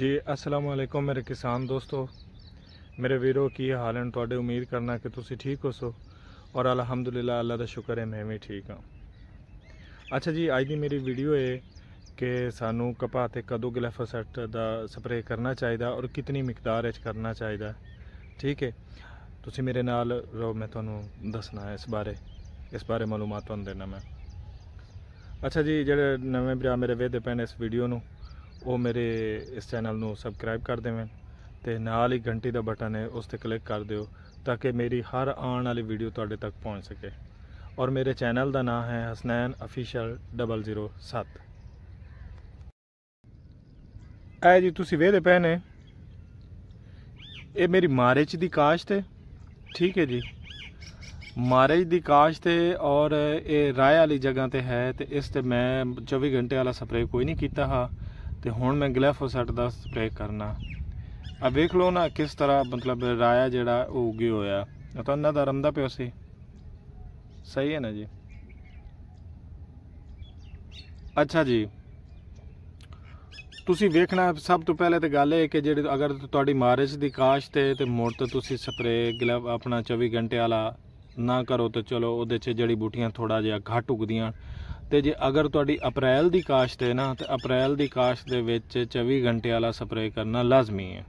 ਜੀ ਅਸਲਾਮ ਅਲੈਕੁਮ ਮੇਰੇ ਕਿਸਾਨ ਦੋਸਤੋ ਮੇਰੇ ਵੀਰੋ ਕੀ ਹਾਲ ਹੈ ਤੁਹਾਡੇ ਉਮੀਦ ਕਰਨਾ ਕਿ ਤੁਸੀਂ ਠੀਕ ਹੋ ਸੋ ਔਰ ਅਲਹਮਦੁਲਿਲਾ ਅੱਲਾ ਦਾ ਸ਼ੁਕਰ ਹੈ ਮੈਂ ਵੀ ਠੀਕ ਹਾਂ ਅੱਛਾ ਜੀ ਅੱਜ ਦੀ ਮੇਰੀ ਵੀਡੀਓ ਹੈ ਕਿ ਸਾਨੂੰ ਕਪਾਹ ਤੇ ਕਦੋਂ ਗਲਫਸਟ ਦਾ ਸਪਰੇ ਕਰਨਾ ਚਾਹੀਦਾ ਔਰ ਕਿੰਨੀ ਮਿਕਦਾਰ ਵਿੱਚ ਕਰਨਾ ਚਾਹੀਦਾ ਠੀਕ ਹੈ ਤੁਸੀਂ ਮੇਰੇ ਨਾਲ ਰਹੋ ਮੈਂ ਤੁਹਾਨੂੰ ਦੱਸਣਾ ਹੈ ਇਸ ਬਾਰੇ ਇਸ ਬਾਰੇ ਮਾਲੂਮਾਤ ਤੁਹਾਨੂੰ ਦੇਣਾ ਮੈਂ ਅੱਛਾ ਜੀ ਜਿਹੜੇ ਨਵੇਂ ਭਰਾ ਮੇਰੇ ਵੇਦੇ ਪੈਣ ਇਸ ਵੀਡੀਓ ਨੂੰ ਉਹ ਮੇਰੇ ਇਸ ਚੈਨਲ ਨੂੰ ਸਬਸਕ੍ਰਾਈਬ ਕਰ ਦੇਵੇਂ ਤੇ ਨਾਲ ਹੀ ਘੰਟੀ ਦਾ ਬਟਨ ਹੈ ਉਸ ਤੇ ਕਲਿੱਕ ਕਰ ਦਿਓ ਤਾਂ ਕਿ ਮੇਰੀ ਹਰ ਆਉਣ ਵਾਲੀ ਵੀਡੀਓ ਤੁਹਾਡੇ ਤੱਕ ਪਹੁੰਚ ਸਕੇ ਔਰ ਮੇਰੇ ਚੈਨਲ ਦਾ ਨਾਮ ਹੈ ਹਸਨੈਨ ਅਫੀਸ਼ੀਅਲ 007 ਐ ਜੀ ਤੁਸੀਂ ਵੇਖਦੇ ਪਏ ਨੇ ਇਹ ਮੇਰੀ ਮਾਰੇਜ ਦੀ ਕਾਸ਼ਤ ਹੈ ਠੀਕ ਹੈ ਜੀ ਮਾਰੇਜ ਦੀ ਕਾਸ਼ਤ ਹੈ ਔਰ ਇਹ ਰਾਏ ਵਾਲੀ ਜਗ੍ਹਾ ਤੇ ਹੈ ਤੇ ਇਸ ਤੇ ਮੈਂ 24 ਘੰਟੇ ਵਾਲਾ ਸਪਰੇ ਕੋਈ ਨਹੀਂ ਕੀਤਾ ਹਾਂ ਤੇ ਹੁਣ ਮੈਂ ਗਲਾਈਫੋਸੇਟ ਦਾ ਸਪਰੇਅ ਕਰਨਾ ਆ ਵੇਖ ਲਓ ਨਾ ਕਿਸ ਤਰ੍ਹਾਂ ਮਤਲਬ ਰਾਇਆ ਜਿਹੜਾ ਉਗੇ ਹੋਇਆ ਤਾਂ ਉਹਨਾਂ ਦਾ ਰੰਦਾ ਪਿਓ ਸੀ ਸਹੀ ਹੈ ਨਾ ਜੀ ਅੱਛਾ ਜੀ ਤੁਸੀਂ ਵੇਖਣਾ ਸਭ ਤੋਂ ਪਹਿਲੇ ਤੇ ਗੱਲ ਇਹ ਕਿ ਜਿਹੜੇ ਅਗਰ ਤੁਹਾਡੀ ਮਾਰਜ ਦੀ ਕਾਸ਼ ਤੇ ਤੇ ਮੋੜ ਤੇ ਤੁਸੀਂ ਸਪਰੇ ਗਲਵ ਆਪਣਾ 24 ਘੰਟੇ ਵਾਲਾ ਨਾ ਕਰੋ ਤੇ ਚਲੋ ਉਹਦੇ 'ਚ ਜੜੀ ਬੂਟੀਆਂ ਥੋੜਾ ਜਿਹਾ ਘੱਟ ਉਗਦੀਆਂ ਤੇ ਜੇ ਅਗਰ ਤੁਹਾਡੀ ਅਪ੍ਰੈਲ ਦੀ ਕਾਸ਼ਤ ਹੈ ਨਾ ਤੇ ਅਪ੍ਰੈਲ ਦੀ ਕਾਸ਼ਤ ਦੇ ਵਿੱਚ 24 ਘੰਟੇ ਵਾਲਾ ਸਪਰੇਅ ਕਰਨਾ ਲਾਜ਼ਮੀ ਹੈ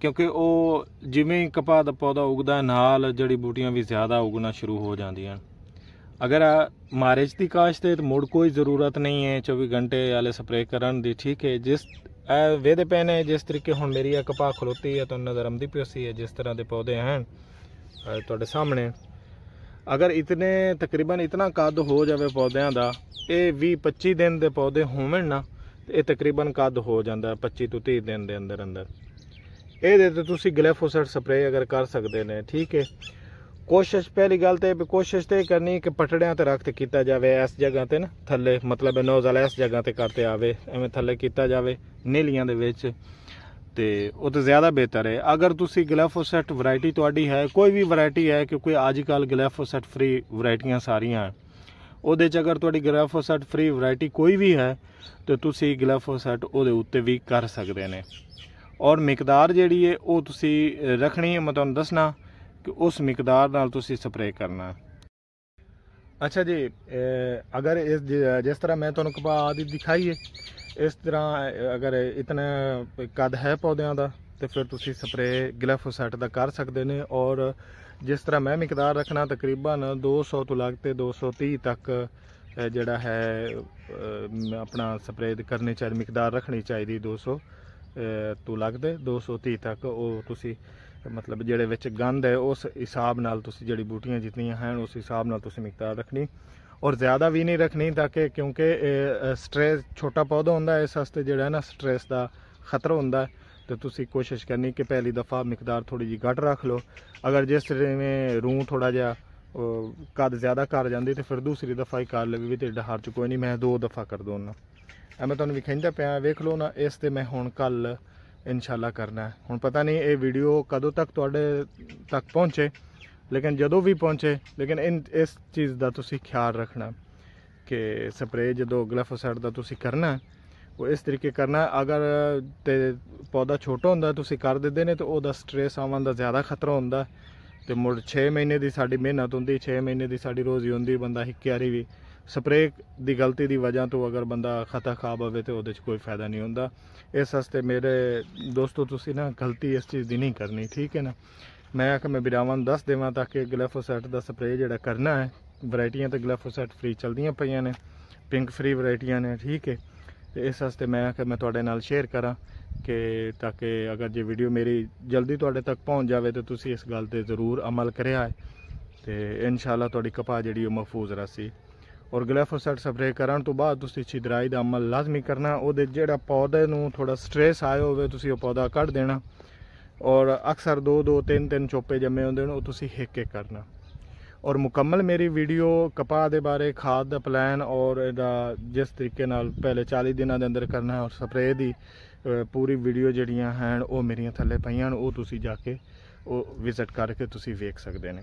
ਕਿਉਂਕਿ ਉਹ ਜਿਵੇਂ ਕਪਾਹ ਦਾ ਪੌਦਾ ਉਗਦਾ ਨਾਲ ਜੜੀ ਬੂਟੀਆਂ ਵੀ ਜ਼ਿਆਦਾ ਉਗਣਾ ਸ਼ੁਰੂ ਹੋ ਜਾਂਦੀਆਂ ਅਗਰ ਮਾਰਚ ਦੀ ਕਾਸ਼ਤ ਹੈ ਤਾਂ ਮੁੜ ਕੋਈ ਜ਼ਰੂਰਤ ਨਹੀਂ ਹੈ 24 ਘੰਟੇ ਵਾਲੇ ਸਪਰੇਅ ਕਰਨ ਦੀ ਠੀਕ ਹੈ ਜਿਸ ਵੇਦੇ ਪੈਨੇ ਜਿਸ ਤਰੀਕੇ ਹੁਣ ਮੇਰੀ ਇਹ ਕਪਾਹ ਖਲੋਤੀ ਹੈ ਤੁਹਾਨੂੰ ਨਜ਼ਰ ਆਉਂਦੀ ਪਈ ਹੈ ਜਿਸ ਤਰ੍ਹਾਂ ਦੇ ਪੌਦੇ ਹਨ ਤੁਹਾਡੇ ਸਾਹਮਣੇ ਅਗਰ ਇਤਨੇ ਤਕਰੀਬਨ ਇਤਨਾ ਕੱਦ ਹੋ ਜਾਵੇ ਪੌਦਿਆਂ ਦਾ ਇਹ 20 25 ਦਿਨ ਦੇ ਪੌਦੇ ਹੋਵਣ ਨਾ ਇਹ ਤਕਰੀਬਨ ਕੱਦ ਹੋ ਜਾਂਦਾ 25 ਤੋਂ 30 ਦਿਨ ਦੇ ਅੰਦਰ ਅੰਦਰ ਇਹਦੇ ਤੇ ਤੁਸੀਂ ਗਲੈਫੋਸੇਟ ਸਪਰੇਅ ਅਗਰ ਕਰ ਸਕਦੇ ਨੇ ਠੀਕ ਹੈ ਕੋਸ਼ਿਸ਼ ਪਹਿਲੀ ਗੱਲ ਤੇ ਵੀ ਕੋਸ਼ਿਸ਼ ਤੇ ਕਰਨੀ ਕਿ ਪਟੜਿਆਂ ਤੇ ਰੱਖਤ ਕੀਤਾ ਜਾਵੇ ਇਸ ਜਗ੍ਹਾ ਤੇ ਨਾ ਥੱਲੇ ਮਤਲਬ ਨੋਜ਼ਲ ਇਸ ਜਗ੍ਹਾ ਤੇ ਕਰਤੇ ਆਵੇ ਐਵੇਂ ਥੱਲੇ ਕੀਤਾ ਜਾਵੇ ਨੀਲੀਆਂ ਦੇ ਵਿੱਚ ਤੇ ਉਹ ਤਾਂ ਜ਼ਿਆਦਾ ਬਿਹਤਰ ਹੈ ਅਗਰ ਤੁਸੀਂ ਗਲੈਫੋਸੈਟ ਵੈਰਾਈਟੀ ਤੁਹਾਡੀ ਹੈ ਕੋਈ ਵੀ ਵੈਰਾਈਟੀ ਹੈ ਕਿਉਂਕਿ ਅੱਜ ਕੱਲ ਗਲੈਫੋਸੈਟ ਫ੍ਰੀ ਵੈਰਾਈਟੀਆਂ ਸਾਰੀਆਂ ਹਨ ਉਹਦੇ ਚ ਅਗਰ ਤੁਹਾਡੀ ਗਲੈਫੋਸੈਟ ਫ੍ਰੀ ਵੈਰਾਈਟੀ ਕੋਈ ਵੀ ਹੈ ਤੇ ਤੁਸੀਂ ਗਲੈਫੋਸੈਟ ਉਹਦੇ ਉੱਤੇ ਵੀ ਕਰ ਸਕਦੇ ਨੇ ਔਰ ਮਿਕਦਾਰ ਜਿਹੜੀ ਹੈ ਉਹ ਤੁਸੀਂ ਰੱਖਣੀ ਹੈ ਮੈਂ ਤੁਹਾਨੂੰ ਦੱਸਣਾ ਕਿ ਉਸ ਮਿਕਦਾਰ ਨਾਲ ਤੁਸੀਂ ਸਪਰੇਅ ਕਰਨਾ ਅੱਛਾ ਜੀ ਅਗਰ ਇਸ ਜਿਸ ਤਰ੍ਹਾਂ ਮੈਂ ਤੁਹਾਨੂੰ ਕਪਾਹ ਦੀ ਦਿਖਾਈਏ ਇਸ ਤਰ੍ਹਾਂ ਅਗਰ ਇਤਨਾ ਕਦ ਹੈ ਪੌਦਿਆਂ ਦਾ ਤੇ ਫਿਰ ਤੁਸੀਂ ਸਪਰੇ ਗਲਫੋਸੈਟ ਦਾ ਕਰ ਸਕਦੇ ਨੇ ਔਰ ਜਿਸ ਤਰ੍ਹਾਂ ਮੈਂ ਮਿਕਦਾਰ ਰੱਖਣਾ ਤਕਰੀਬਨ 200 ਤੋਂ ਲੱਗ ਤੇ 230 ਤੱਕ ਜਿਹੜਾ ਹੈ ਆਪਣਾ ਸਪਰੇ ਕਰਨੇ ਚਾਹੀਦੀ ਮਿਕਦਾਰ ਰੱਖਣੀ ਚਾਹੀਦੀ 200 ਤੋਂ ਲੱਗਦੇ 230 ਤੱਕ ਉਹ ਤੁਸੀਂ ਮਤਲਬ ਜਿਹੜੇ ਵਿੱਚ ਗੰਦ ਹੈ ਉਸ ਹਿਸਾਬ ਨਾਲ ਤੁਸੀਂ ਜਿਹੜੀ ਬੂਟੀਆਂ ਜਿੰਨੀਆਂ ਹਨ ਉਸ ਹਿਸਾਬ ਨਾਲ ਤੁਸੀਂ ਮਿਕਦਾਰ ਰੱਖਣੀ ਜ਼ਿਆਦਾ ਵੀ ਨਹੀਂ ਰੱਖਣੀ ਤਾਂ ਕਿ ਕਿਉਂਕਿ ਸਟ੍ਰੈਸ ਛੋਟਾ ਪੌਦਾ ਹੁੰਦਾ ਇਸ ਹਸਤੇ ਜਿਹੜਾ ਨਾ ਸਟ੍ਰੈਸ ਦਾ ਖਤਰਾ ਹੁੰਦਾ ਤੇ ਤੁਸੀਂ ਕੋਸ਼ਿਸ਼ ਕਰਨੀ ਕਿ ਪਹਿਲੀ ਦਫਾ ਮਿਕਦਾਰ ਥੋੜੀ ਜੀ ਘੱਟ ਰੱਖ ਲਓ ਅਗਰ ਜਿਸ ਜਿਵੇਂ ਰੂਹ ਥੋੜਾ ਜਿਹਾ ਕਦ ਜ਼ਿਆਦਾ ਕਰ ਜਾਂਦੀ ਤੇ ਫਿਰ ਦੂਸਰੀ ਦਫਾ ਹੀ ਕਰ ਲਵੇ ਤੇ ਡਹਾਰ ਚ ਕੋਈ ਨਹੀਂ ਮੈਂ ਦੋ ਦਫਾ ਕਰ ਦੋ ਉਹਨਾਂ ਐ ਮੈਂ ਤੁਹਾਨੂੰ ਵਿਖਾਈਂਦਾ ਪਿਆ ਵੇਖ ਲਓ ਨਾ ਇਸ ਤੇ ਮੈਂ ਹੁਣ ਕੱਲ ਇਨਸ਼ਾਅੱਲਾ ਕਰਨਾ ਹੁਣ ਪਤਾ ਨਹੀਂ ਇਹ ਵੀਡੀਓ ਕਦੋਂ ਤੱਕ ਤੁਹਾਡੇ ਤੱਕ ਪਹੁੰਚੇ ਲੇਕਿਨ ਜਦੋਂ ਵੀ ਪਹੁੰਚੇ ਲੇਕਿਨ ਇਸ ਚੀਜ਼ ਦਾ ਤੁਸੀਂ ਖਿਆਲ ਰੱਖਣਾ ਕਿ ਸਪਰੇਅ ਜਦੋਂ ਗਲਫੋਸਾਈਡ ਦਾ ਤੁਸੀਂ ਕਰਨਾ ਉਹ ਇਸ ਤਰੀਕੇ ਕਰਨਾ ਅਗਰ ਤੇ ਪੌਦਾ ਛੋਟਾ ਹੁੰਦਾ ਤੁਸੀਂ ਕਰ ਦਿੰਦੇ ਨੇ ਤੇ ਉਹਦਾ ਸਟ੍ਰੈਸ ਆਉਣ ਦਾ ਜ਼ਿਆਦਾ ਖਤਰਾ ਹੁੰਦਾ ਤੇ ਮੁੜ 6 ਮਹੀਨੇ ਦੀ ਸਾਡੀ ਮਿਹਨਤ ਹੁੰਦੀ 6 ਮਹੀਨੇ ਦੀ ਸਾਡੀ ਰੋਜ਼ੀ ਹੁੰਦੀ ਬੰਦਾ ਹਿੱਕਿਆਰੀ ਵੀ ਸਪਰੇਅ ਦੀ ਗਲਤੀ ਦੀ ਵਜ੍ਹਾ ਤੋਂ ਅਗਰ ਬੰਦਾ ਖਤਾ ਖਾਬ ਹੋਵੇ ਤੇ ਉਹਦੇ 'ਚ ਕੋਈ ਫਾਇਦਾ ਨਹੀਂ ਹੁੰਦਾ ਇਸ ਵਾਸਤੇ ਮੇਰੇ ਦੋਸਤੋ ਤੁਸੀਂ ਨਾ ਗਲਤੀ ਇਸ ਚੀਜ਼ ਦੀ ਨਹੀਂ ਕਰਨੀ ਠੀਕ ਹੈ ਨਾ ਮੈਂ ਆਖਿਆ ਮੈਂ ਵਿਰਾਵਾਂ ਨੂੰ ਦੱਸ ਦੇਵਾਂ ਤਾਂ ਕਿ ਗਲਾਫੋਸੈਟ ਦਾ ਸਪਰੇਅ ਜਿਹੜਾ ਕਰਨਾ ਹੈ ਵੈਰਾਈਟੀਆਂ ਤਾਂ ਗਲਾਫੋਸੈਟ ਫ੍ਰੀ ਚਲਦੀਆਂ ਪਈਆਂ ਨੇ ਪਿੰਕ ਫ੍ਰੀ ਵੈਰਾਈਟੀਆਂ ਨੇ ਠੀਕ ਹੈ ਤੇ ਇਸ ਵਾਸਤੇ ਮੈਂ ਆਖਿਆ ਮੈਂ ਤੁਹਾਡੇ ਨਾਲ ਸ਼ੇਅਰ ਕਰਾਂ ਕਿ ਤਾਂ ਕਿ ਅਗਰ ਜੇ ਵੀਡੀਓ ਮੇਰੀ ਜਲਦੀ ਤੁਹਾਡੇ ਤੱਕ ਪਹੁੰਚ ਜਾਵੇ ਤੇ ਤੁਸੀਂ ਇਸ ਗੱਲ ਤੇ ਜ਼ਰੂਰ ਅਮਲ ਕਰਿਆ ਹੈ ਤੇ ਇਨਸ਼ਾਅੱਲਾ ਤੁਹਾਡੀ ਕਪਾਹ ਜਿਹੜੀ ਉਹ ਮਹਫੂਜ਼ ਰਹੀ ਔਰ ਗਲਾਫੋਸੈਟ ਸਪਰੇਅ ਕਰਨ ਤੋਂ ਬਾਅਦ ਤੁਸੀਂ ਛਿਦਰਾਈ ਦਾ ਅਮਲ ਲਾਜ਼ਮੀ ਕਰਨਾ ਉਹਦੇ ਜਿਹੜਾ ਪੌਦੇ ਨੂੰ ਥੋੜਾ ਸਟ੍ਰੈਸ ਆਇਆ ਹੋਵੇ ਤੁਸੀਂ ਉਹ ਪੌਦਾ ਕੱਢ ਦੇਣਾ ਔਰ ਅਕਸਰ ਦੋ ਦੋ ਤਿੰਨ ਤਿੰਨ ਚੋਪੇ ਜੰਮੇ ਹੁੰਦੇ ਨੇ ਉਹ ਤੁਸੀਂ ਇੱਕ ਇੱਕ ਕਰਨਾ ਔਰ ਮੁਕੰਮਲ ਮੇਰੀ ਵੀਡੀਓ ਕਪਾਹ ਦੇ ਬਾਰੇ ਖਾਦ ਦਾ ਪਲਾਨ ਔਰ ਇਹਦਾ ਜਿਸ ਤਰੀਕੇ ਨਾਲ ਪਹਿਲੇ 40 ਦਿਨਾਂ ਦੇ ਅੰਦਰ ਕਰਨਾ ਹੈ ਔਰ ਸਪਰੇਅ ਦੀ ਪੂਰੀ ਵੀਡੀਓ ਜਿਹੜੀਆਂ ਹਨ ਉਹ ਮੇਰੀਆਂ ਥੱਲੇ ਪਈਆਂ ਨੇ ਉਹ ਤੁਸੀਂ ਜਾ ਕੇ ਉਹ ਵਿਜ਼ਿਟ ਕਰਕੇ ਤੁਸੀਂ ਵੇਖ ਸਕਦੇ ਨੇ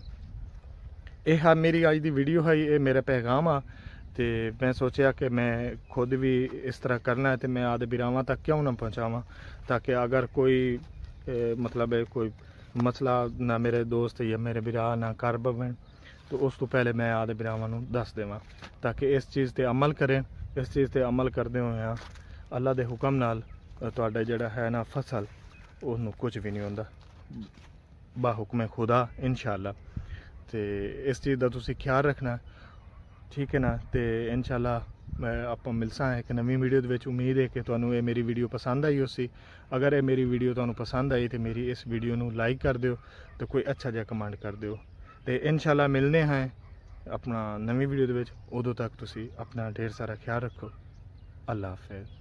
ਇਹ ਹੈ ਮੇਰੀ ਅੱਜ ਦੀ ਵੀਡੀਓ ਹੈ ਇਹ ਮੇਰਾ ਪੈਗਾਮ ਆ ਤੇ ਮੈਂ ਸੋਚਿਆ ਕਿ ਮੈਂ ਖੁਦ ਵੀ ਇਸ ਤਰ੍ਹਾਂ ਕਰਨਾ ਹੈ ਤੇ ਮੈਂ ਆਦ ਬਿਰਾਵਾ ਤੱਕ ਕਿਉਂ ਨਾ ਪਹੁੰਚਾਵਾਂ ਤਾਂ ਕਿ ਅਗਰ ਕੋਈ ਮਤਲਬ ਹੈ ਕੋਈ ਮਸਲਾ ਨਾ ਮੇਰੇ ਦੋਸਤ ਜਾਂ ਮੇਰੇ ਵਿਰਾ ਨਾ ਕਰ ਪਵਣ ਤੋ ਉਸ ਤੋਂ ਪਹਿਲੇ ਮੈਂ ਆਦੇ ਵਿਰਾਵਾਂ ਨੂੰ ਦੱਸ ਦੇਵਾਂ ਤਾਂ ਕਿ ਇਸ ਚੀਜ਼ ਤੇ ਅਮਲ ਕਰੇ ਇਸ ਚੀਜ਼ ਤੇ ਅਮਲ ਕਰਦੇ ਹੋਏ ਆ ਅੱਲਾ ਦੇ ਹੁਕਮ ਨਾਲ ਤੁਹਾਡਾ ਜਿਹੜਾ ਹੈ ਨਾ ਫਸਲ ਉਹਨੂੰ ਕੁਝ ਵੀ ਨਹੀਂ ਹੁੰਦਾ ਬਾ ਹੁਕਮੇ ਖੁਦਾ ਇਨਸ਼ਾ ਅੱਲਾ ਤੇ ਇਸ ਚੀਜ਼ ਦਾ ਤੁਸੀਂ ਖਿਆਲ ਰੱਖਣਾ ਠੀਕ ਹੈ ਨਾ ਤੇ ਇਨਸ਼ਾਅੱਲਾ ਮੈਂ ਆਪਾਂ ਮਿਲਸਾਂ ਇੱਕ ਨਵੀਂ ਵੀਡੀਓ ਦੇ ਵਿੱਚ ਉਮੀਦ ਹੈ ਕਿ ਤੁਹਾਨੂੰ ਇਹ ਮੇਰੀ ਵੀਡੀਓ ਪਸੰਦ ਆਈ ਹੋਸੀ ਅਗਰ ਇਹ ਮੇਰੀ ਵੀਡੀਓ ਤੁਹਾਨੂੰ ਪਸੰਦ ਆਈ ਤੇ ਮੇਰੀ ਇਸ ਵੀਡੀਓ ਨੂੰ ਲਾਈਕ ਕਰ ਦਿਓ ਤੇ ਕੋਈ ਅੱਛਾ ਜਿਹਾ ਕਮੈਂਟ ਕਰ ਦਿਓ ਤੇ ਇਨਸ਼ਾਅੱਲਾ ਮਿਲਨੇ ਹਾਂ ਆਪਣਾ ਨਵੀਂ ਵੀਡੀਓ ਦੇ ਵਿੱਚ ਉਦੋਂ ਤੱਕ ਤੁਸੀਂ ਆਪਣਾ ਢੇਰ ਸਾਰਾ ਖਿਆਲ ਰੱਖੋ ਅੱਲਾ ਹਾਫਿਜ਼